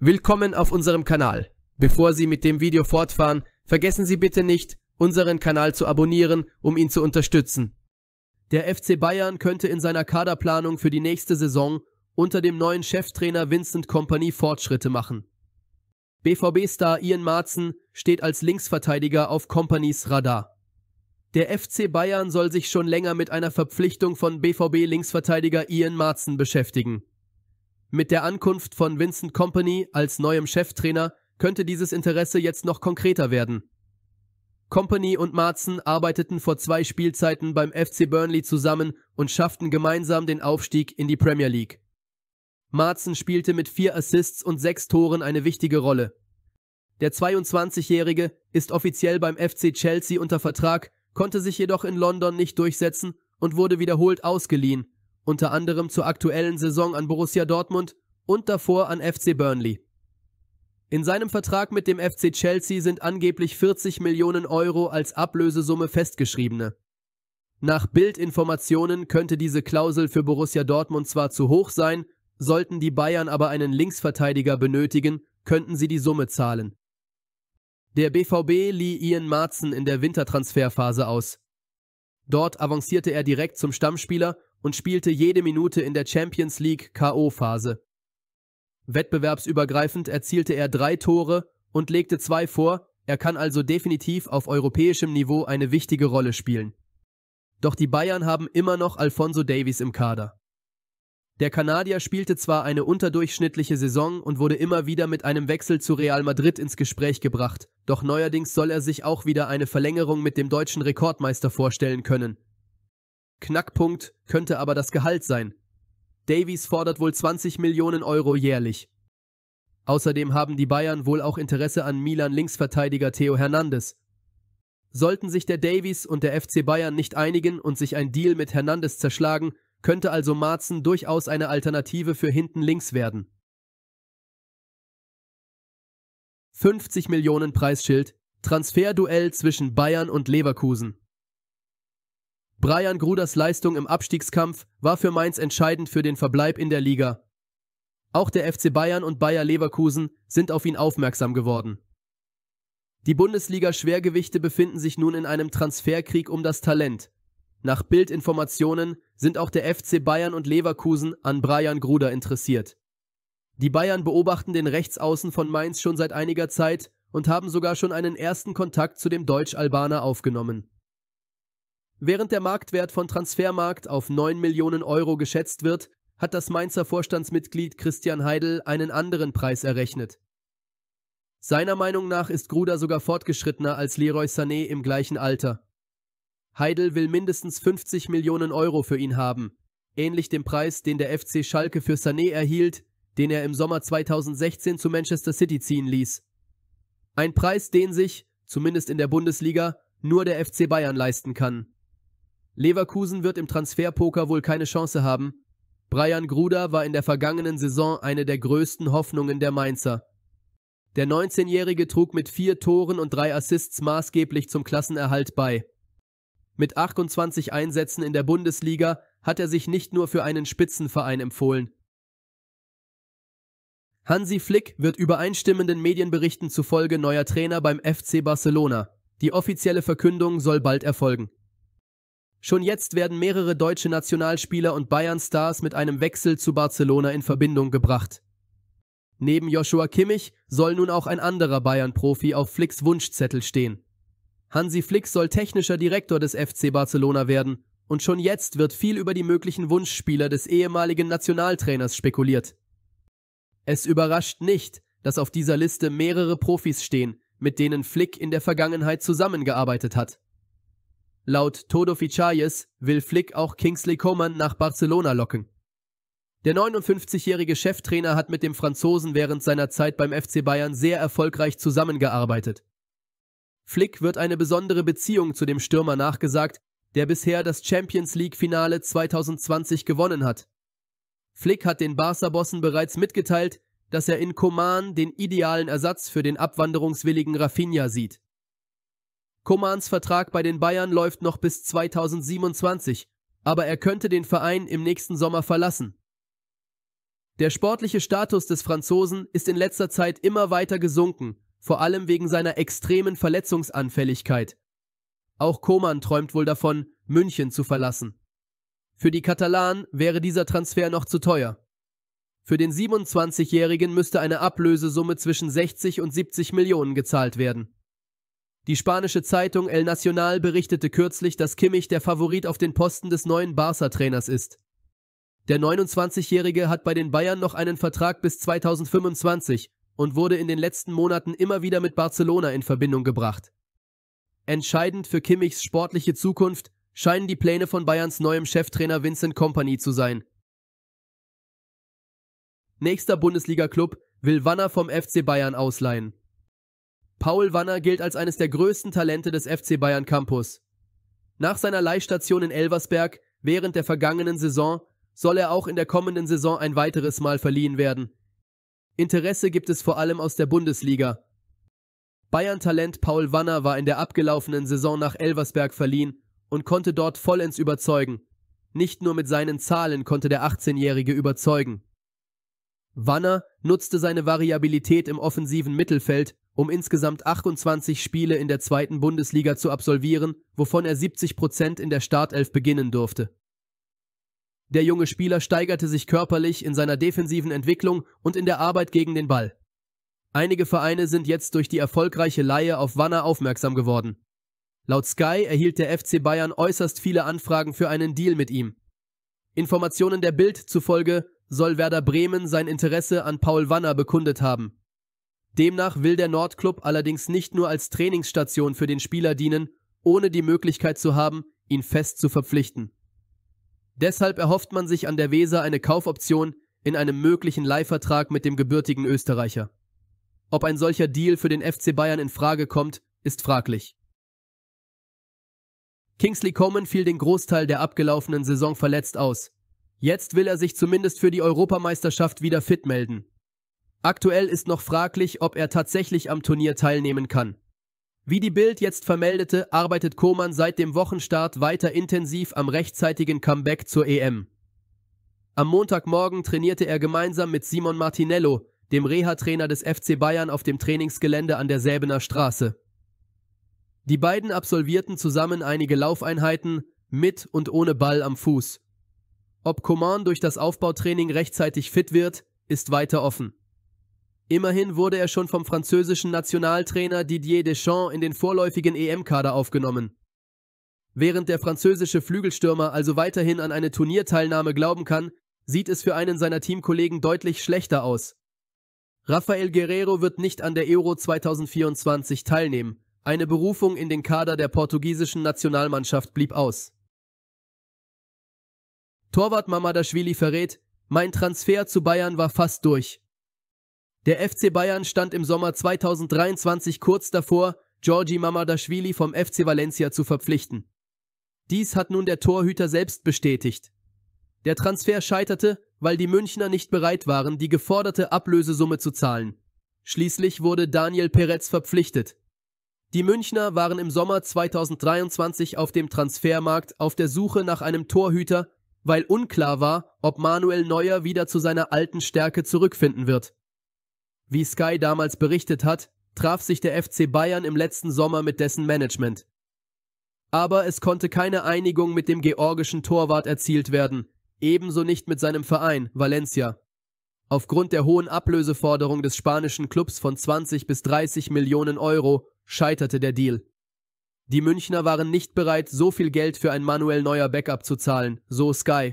Willkommen auf unserem Kanal. Bevor Sie mit dem Video fortfahren, vergessen Sie bitte nicht, unseren Kanal zu abonnieren, um ihn zu unterstützen. Der FC Bayern könnte in seiner Kaderplanung für die nächste Saison unter dem neuen Cheftrainer Vincent Company Fortschritte machen. BVB-Star Ian Marzen steht als Linksverteidiger auf Companys Radar. Der FC Bayern soll sich schon länger mit einer Verpflichtung von BVB-Linksverteidiger Ian Marzen beschäftigen. Mit der Ankunft von Vincent Company als neuem Cheftrainer könnte dieses Interesse jetzt noch konkreter werden. Company und Marzen arbeiteten vor zwei Spielzeiten beim FC Burnley zusammen und schafften gemeinsam den Aufstieg in die Premier League. Marzen spielte mit vier Assists und sechs Toren eine wichtige Rolle. Der 22-Jährige ist offiziell beim FC Chelsea unter Vertrag, konnte sich jedoch in London nicht durchsetzen und wurde wiederholt ausgeliehen, unter anderem zur aktuellen Saison an Borussia Dortmund und davor an FC Burnley. In seinem Vertrag mit dem FC Chelsea sind angeblich 40 Millionen Euro als Ablösesumme festgeschriebene. Nach Bildinformationen könnte diese Klausel für Borussia Dortmund zwar zu hoch sein, sollten die Bayern aber einen Linksverteidiger benötigen, könnten sie die Summe zahlen. Der BVB lieh Ian Marzen in der Wintertransferphase aus. Dort avancierte er direkt zum Stammspieler und spielte jede Minute in der Champions League KO-Phase. Wettbewerbsübergreifend erzielte er drei Tore und legte zwei vor, er kann also definitiv auf europäischem Niveau eine wichtige Rolle spielen. Doch die Bayern haben immer noch Alfonso Davies im Kader. Der Kanadier spielte zwar eine unterdurchschnittliche Saison und wurde immer wieder mit einem Wechsel zu Real Madrid ins Gespräch gebracht, doch neuerdings soll er sich auch wieder eine Verlängerung mit dem deutschen Rekordmeister vorstellen können. Knackpunkt könnte aber das Gehalt sein. Davies fordert wohl 20 Millionen Euro jährlich. Außerdem haben die Bayern wohl auch Interesse an Milan Linksverteidiger Theo Hernandez. Sollten sich der Davies und der FC Bayern nicht einigen und sich ein Deal mit Hernandez zerschlagen, könnte also Marzen durchaus eine Alternative für hinten links werden. 50 Millionen Preisschild, Transferduell zwischen Bayern und Leverkusen. Brian Gruders Leistung im Abstiegskampf war für Mainz entscheidend für den Verbleib in der Liga. Auch der FC Bayern und Bayer Leverkusen sind auf ihn aufmerksam geworden. Die Bundesliga-Schwergewichte befinden sich nun in einem Transferkrieg um das Talent. Nach Bildinformationen sind auch der FC Bayern und Leverkusen an Brian Gruder interessiert. Die Bayern beobachten den Rechtsaußen von Mainz schon seit einiger Zeit und haben sogar schon einen ersten Kontakt zu dem Deutsch-Albaner aufgenommen. Während der Marktwert von Transfermarkt auf 9 Millionen Euro geschätzt wird, hat das Mainzer Vorstandsmitglied Christian Heidel einen anderen Preis errechnet. Seiner Meinung nach ist Gruder sogar fortgeschrittener als Leroy Sané im gleichen Alter. Heidel will mindestens 50 Millionen Euro für ihn haben, ähnlich dem Preis, den der FC Schalke für Sané erhielt, den er im Sommer 2016 zu Manchester City ziehen ließ. Ein Preis, den sich, zumindest in der Bundesliga, nur der FC Bayern leisten kann. Leverkusen wird im Transferpoker wohl keine Chance haben. Brian Gruder war in der vergangenen Saison eine der größten Hoffnungen der Mainzer. Der 19-Jährige trug mit vier Toren und drei Assists maßgeblich zum Klassenerhalt bei. Mit 28 Einsätzen in der Bundesliga hat er sich nicht nur für einen Spitzenverein empfohlen. Hansi Flick wird übereinstimmenden Medienberichten zufolge neuer Trainer beim FC Barcelona. Die offizielle Verkündung soll bald erfolgen. Schon jetzt werden mehrere deutsche Nationalspieler und Bayern-Stars mit einem Wechsel zu Barcelona in Verbindung gebracht. Neben Joshua Kimmich soll nun auch ein anderer Bayern-Profi auf Flicks Wunschzettel stehen. Hansi Flick soll technischer Direktor des FC Barcelona werden und schon jetzt wird viel über die möglichen Wunschspieler des ehemaligen Nationaltrainers spekuliert. Es überrascht nicht, dass auf dieser Liste mehrere Profis stehen, mit denen Flick in der Vergangenheit zusammengearbeitet hat. Laut Todo Fichayes will Flick auch Kingsley Coman nach Barcelona locken. Der 59-jährige Cheftrainer hat mit dem Franzosen während seiner Zeit beim FC Bayern sehr erfolgreich zusammengearbeitet. Flick wird eine besondere Beziehung zu dem Stürmer nachgesagt, der bisher das Champions League-Finale 2020 gewonnen hat. Flick hat den Barca-Bossen bereits mitgeteilt, dass er in Coman den idealen Ersatz für den abwanderungswilligen Rafinha sieht. Komans Vertrag bei den Bayern läuft noch bis 2027, aber er könnte den Verein im nächsten Sommer verlassen. Der sportliche Status des Franzosen ist in letzter Zeit immer weiter gesunken, vor allem wegen seiner extremen Verletzungsanfälligkeit. Auch Koman träumt wohl davon, München zu verlassen. Für die Katalanen wäre dieser Transfer noch zu teuer. Für den 27-Jährigen müsste eine Ablösesumme zwischen 60 und 70 Millionen gezahlt werden. Die spanische Zeitung El Nacional berichtete kürzlich, dass Kimmich der Favorit auf den Posten des neuen Barca-Trainers ist. Der 29-Jährige hat bei den Bayern noch einen Vertrag bis 2025 und wurde in den letzten Monaten immer wieder mit Barcelona in Verbindung gebracht. Entscheidend für Kimmichs sportliche Zukunft scheinen die Pläne von Bayerns neuem Cheftrainer Vincent Kompany zu sein. Nächster Bundesliga-Club will Wanner vom FC Bayern ausleihen. Paul Wanner gilt als eines der größten Talente des FC Bayern Campus. Nach seiner Leihstation in Elversberg während der vergangenen Saison soll er auch in der kommenden Saison ein weiteres Mal verliehen werden. Interesse gibt es vor allem aus der Bundesliga. Bayern-Talent Paul Wanner war in der abgelaufenen Saison nach Elversberg verliehen und konnte dort vollends überzeugen. Nicht nur mit seinen Zahlen konnte der 18-Jährige überzeugen. Wanner nutzte seine Variabilität im offensiven Mittelfeld um insgesamt 28 Spiele in der zweiten Bundesliga zu absolvieren, wovon er 70 Prozent in der Startelf beginnen durfte. Der junge Spieler steigerte sich körperlich in seiner defensiven Entwicklung und in der Arbeit gegen den Ball. Einige Vereine sind jetzt durch die erfolgreiche Laie auf Wanner aufmerksam geworden. Laut Sky erhielt der FC Bayern äußerst viele Anfragen für einen Deal mit ihm. Informationen der Bild zufolge soll Werder Bremen sein Interesse an Paul Wanner bekundet haben. Demnach will der Nordclub allerdings nicht nur als Trainingsstation für den Spieler dienen, ohne die Möglichkeit zu haben, ihn fest zu verpflichten. Deshalb erhofft man sich an der Weser eine Kaufoption in einem möglichen Leihvertrag mit dem gebürtigen Österreicher. Ob ein solcher Deal für den FC Bayern in Frage kommt, ist fraglich. Kingsley Coman fiel den Großteil der abgelaufenen Saison verletzt aus. Jetzt will er sich zumindest für die Europameisterschaft wieder fit melden. Aktuell ist noch fraglich, ob er tatsächlich am Turnier teilnehmen kann. Wie die Bild jetzt vermeldete, arbeitet Koman seit dem Wochenstart weiter intensiv am rechtzeitigen Comeback zur EM. Am Montagmorgen trainierte er gemeinsam mit Simon Martinello, dem Reha-Trainer des FC Bayern, auf dem Trainingsgelände an der Säbener Straße. Die beiden absolvierten zusammen einige Laufeinheiten, mit und ohne Ball am Fuß. Ob Coman durch das Aufbautraining rechtzeitig fit wird, ist weiter offen. Immerhin wurde er schon vom französischen Nationaltrainer Didier Deschamps in den vorläufigen EM-Kader aufgenommen. Während der französische Flügelstürmer also weiterhin an eine Turnierteilnahme glauben kann, sieht es für einen seiner Teamkollegen deutlich schlechter aus. Rafael Guerrero wird nicht an der Euro 2024 teilnehmen. Eine Berufung in den Kader der portugiesischen Nationalmannschaft blieb aus. Torwart Mamadashvili verrät, mein Transfer zu Bayern war fast durch. Der FC Bayern stand im Sommer 2023 kurz davor, Georgi Mamardashvili vom FC Valencia zu verpflichten. Dies hat nun der Torhüter selbst bestätigt. Der Transfer scheiterte, weil die Münchner nicht bereit waren, die geforderte Ablösesumme zu zahlen. Schließlich wurde Daniel Perez verpflichtet. Die Münchner waren im Sommer 2023 auf dem Transfermarkt auf der Suche nach einem Torhüter, weil unklar war, ob Manuel Neuer wieder zu seiner alten Stärke zurückfinden wird. Wie Sky damals berichtet hat, traf sich der FC Bayern im letzten Sommer mit dessen Management. Aber es konnte keine Einigung mit dem georgischen Torwart erzielt werden, ebenso nicht mit seinem Verein Valencia. Aufgrund der hohen Ablöseforderung des spanischen Clubs von 20 bis 30 Millionen Euro scheiterte der Deal. Die Münchner waren nicht bereit, so viel Geld für ein Manuel Neuer Backup zu zahlen, so Sky.